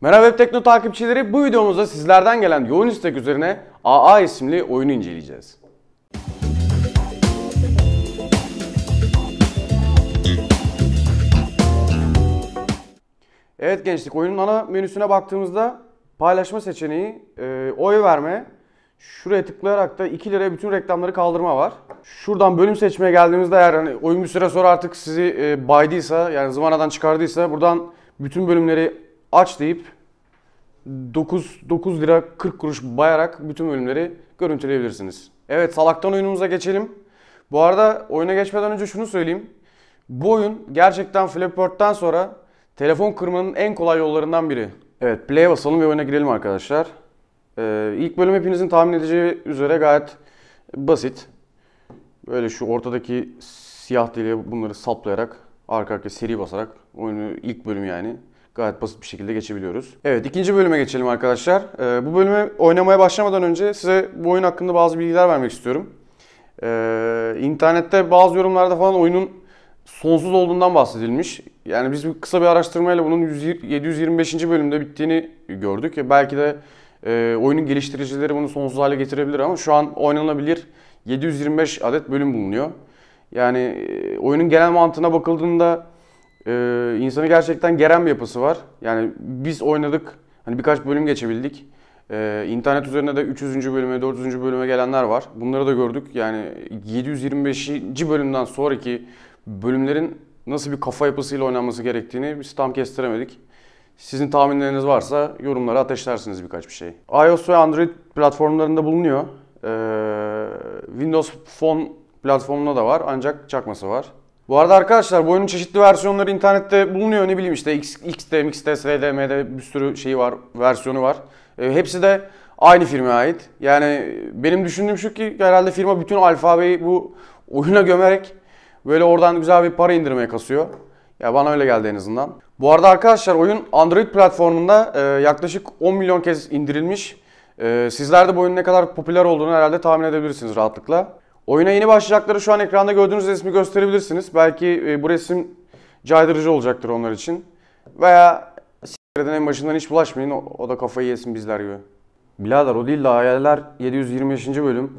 Merhaba Web Tekno takipçileri, bu videomuzda sizlerden gelen yoğun istek üzerine AA isimli oyunu inceleyeceğiz. Evet gençlik, oyunun ana menüsüne baktığımızda paylaşma seçeneği, e, oy verme, şuraya tıklayarak da 2 liraya bütün reklamları kaldırma var. Şuradan bölüm seçmeye geldiğimizde eğer hani oyun bir süre sonra artık sizi e, baydıysa, yani zıvanadan çıkardıysa buradan bütün bölümleri aç deyip 9, 9 lira 40 kuruş bayarak bütün bölümleri görüntüleyebilirsiniz. Evet salaktan oyunumuza geçelim. Bu arada oyuna geçmeden önce şunu söyleyeyim. Bu oyun gerçekten Flipboard'dan sonra telefon kırmanın en kolay yollarından biri. Evet play basalım ve oyuna girelim arkadaşlar. Ee, ilk bölüm hepinizin tahmin edeceği üzere gayet basit. Böyle şu ortadaki siyah deliğe bunları saplayarak arka arka seri basarak oyunu ilk bölüm yani gayet basit bir şekilde geçebiliyoruz. Evet ikinci bölüme geçelim arkadaşlar. Ee, bu bölüme oynamaya başlamadan önce size bu oyun hakkında bazı bilgiler vermek istiyorum. Ee, internette bazı yorumlarda falan oyunun sonsuz olduğundan bahsedilmiş. Yani biz kısa bir araştırmayla bunun 725. bölümde bittiğini gördük. Belki de e, oyunun geliştiricileri bunu sonsuz hale getirebilir ama şu an oynanabilir 725 adet bölüm bulunuyor. Yani e, oyunun genel mantığına bakıldığında e, insanı gerçekten geren bir yapısı var. Yani biz oynadık. Hani birkaç bölüm geçebildik. Ee, internet üzerinde de 300. bölüme, 400. bölüme gelenler var. Bunları da gördük. Yani 725. bölümden sonraki bölümlerin nasıl bir kafa yapısıyla oynanması gerektiğini biz tam kestiremedik. Sizin tahminleriniz varsa yorumlara ateşlersiniz birkaç bir şey. iOS ve Android platformlarında bulunuyor. Ee, Windows Phone platformunda da var ancak çakması var. Bu arada arkadaşlar bu oyunun çeşitli versiyonları internette bulunuyor. Ne bileyim işte X, X'de, Mix'de, S'de, M'de bir sürü şeyi var, versiyonu var. E, hepsi de aynı firmaya ait. Yani benim düşündüğüm şu ki herhalde firma bütün alfabeyi bu oyuna gömerek böyle oradan güzel bir para indirmeye kasıyor. Ya bana öyle geldi en azından. Bu arada arkadaşlar oyun Android platformunda e, yaklaşık 10 milyon kez indirilmiş. E, sizler de bu oyunun ne kadar popüler olduğunu herhalde tahmin edebilirsiniz rahatlıkla. Oyuna yeni başlayacakları şu an ekranda gördüğünüz resmi gösterebilirsiniz. Belki e, bu resim caydırıcı olacaktır onlar için. Veya s***den en başından hiç bulaşmayın. O, o da kafayı yesin bizler gibi. Bilader o değil de hayaller 725. bölüm.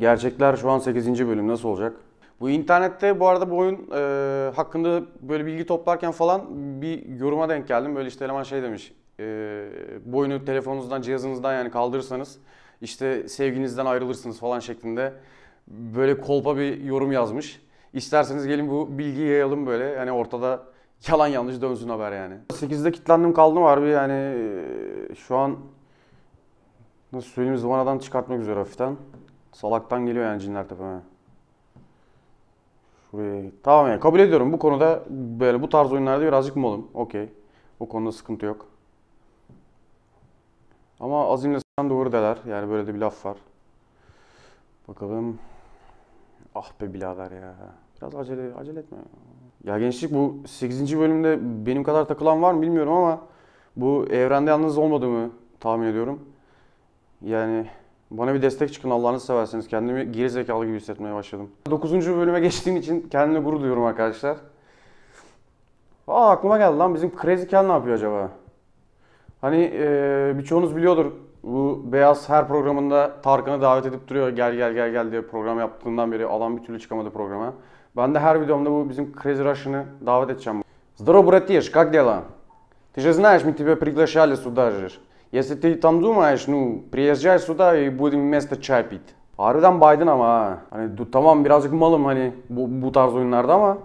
Gerçekler şu an 8. bölüm. Nasıl olacak? Bu internette bu arada bu oyun e, hakkında böyle bilgi toplarken falan bir yoruma denk geldim. Böyle işte eleman şey demiş. E, bu oyunu telefonunuzdan, cihazınızdan yani kaldırırsanız işte sevginizden ayrılırsınız falan şeklinde böyle kolpa bir yorum yazmış. İsterseniz gelin bu bilgiyi yayalım böyle. Yani ortada yalan yanlış dönsün haber yani. 8'de kilitlendim kaldım harbi yani e, şu an nasıl söyleyeyim zıvanadan çıkartmak üzere hafiften. Salaktan geliyor yani cinler tepeme. Şuraya Tamam yani kabul ediyorum bu konuda böyle bu tarz oyunlarda birazcık molum. Okey. Bu konuda sıkıntı yok. Ama azimle sen doğru deler. Yani böyle de bir laf var. Bakalım. Ah be birader ya. Biraz acele, acele etme. Ya. gençlik bu 8. bölümde benim kadar takılan var mı bilmiyorum ama bu evrende yalnız olmadığımı tahmin ediyorum. Yani bana bir destek çıkın Allah'ını severseniz Kendimi geri zekalı gibi hissetmeye başladım. 9. bölüme geçtiğim için kendime gurur duyuyorum arkadaşlar. Aa aklıma geldi lan bizim Crazy Kel ne yapıyor acaba? Hani e, birçoğunuz biliyordur bu Beyaz her programında Tarkan'ı davet edip duruyor. Gel gel gel gel diye program yaptığından beri alan bir türlü çıkamadı programa. Ben de her videomda bu bizim Crazy Russian'ı davet edeceğim. Здорово, братиш, как дела? Ты же знаешь, мы тебя приглашали сюда же. Если ты там думаешь, ну, приезжай сюда и будем вместе чай пить. Harbiden baydın ama ha. Hani tamam birazcık malım hani bu, bu tarz oyunlarda ama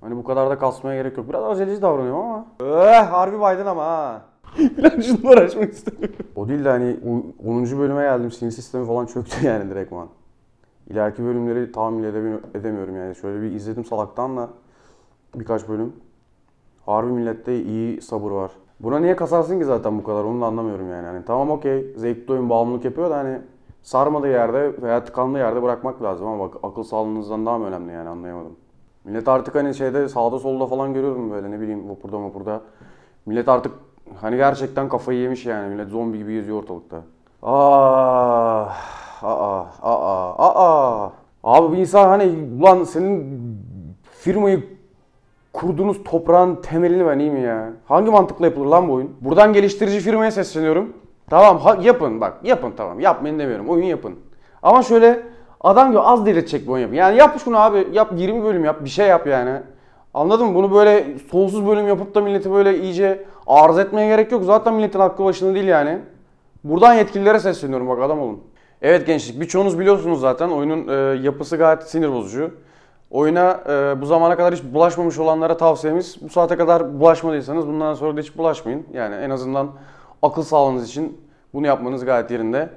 Hani bu kadar da kasmaya gerek yok. Biraz aceleci davranıyorum ama. Öh harbi baydın ama ha. Bilal şununla uğraşmak istemiyorum. O değil de hani 10. bölüme geldim sinir sistemi falan çöktü yani direktman. İleriki bölümleri tahammül edemiyorum yani. Şöyle bir izledim salaktan da birkaç bölüm. Harbi millette iyi sabır var. Buna niye kasarsın ki zaten bu kadar onu da anlamıyorum yani. Hani tamam okey zevkli oyun bağımlılık yapıyor da hani sarmadığı yerde veya tıkandığı yerde bırakmak lazım ama bak akıl sağlığınızdan daha mı önemli yani anlayamadım. Millet artık hani şeyde sağda solda falan görüyorum böyle ne bileyim vapurda vapurda. Millet artık Hani gerçekten kafayı yemiş yani millet zombi gibi geziyor ortalıkta. Aa, aa, aa, aa. Abi bir insan hani ulan senin firmayı kurduğunuz toprağın temelini ben iyi mi ya? Hangi mantıkla yapılır lan bu oyun? Buradan geliştirici firmaya sesleniyorum. Tamam ha, yapın bak yapın tamam yapmayın demiyorum oyun yapın. Ama şöyle adam gibi az delirtecek bir oyun yapın. Yani yap şunu abi yap 20 bölüm yap bir şey yap yani. Anladın mı? Bunu böyle sonsuz bölüm yapıp da milleti böyle iyice arz etmeye gerek yok. Zaten milletin hakkı başında değil yani. Buradan yetkililere sesleniyorum bak adam olun. Evet gençlik birçoğunuz biliyorsunuz zaten oyunun e, yapısı gayet sinir bozucu. Oyuna e, bu zamana kadar hiç bulaşmamış olanlara tavsiyemiz bu saate kadar bulaşmadıysanız bundan sonra da hiç bulaşmayın. Yani en azından akıl sağlığınız için bunu yapmanız gayet yerinde.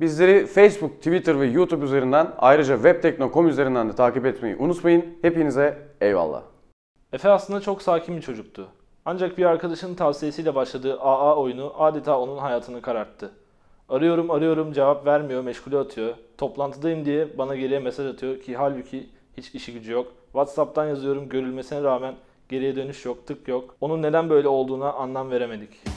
Bizleri Facebook, Twitter ve YouTube üzerinden ayrıca webtekno.com üzerinden de takip etmeyi unutmayın. Hepinize eyvallah. Efe aslında çok sakin bir çocuktu. Ancak bir arkadaşının tavsiyesiyle başladığı AA oyunu adeta onun hayatını kararttı. Arıyorum arıyorum cevap vermiyor, meşgule atıyor. Toplantıdayım diye bana geriye mesaj atıyor ki halbuki hiç işi gücü yok. Whatsapp'tan yazıyorum görülmesine rağmen geriye dönüş yok, tık yok. Onun neden böyle olduğuna anlam veremedik.